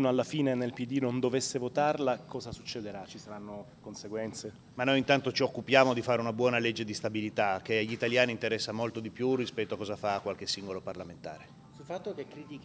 qualcuno alla fine nel PD non dovesse votarla, cosa succederà? Ci saranno conseguenze? Ma noi intanto ci occupiamo di fare una buona legge di stabilità che agli italiani interessa molto di più rispetto a cosa fa qualche singolo parlamentare. Sul fatto che critichi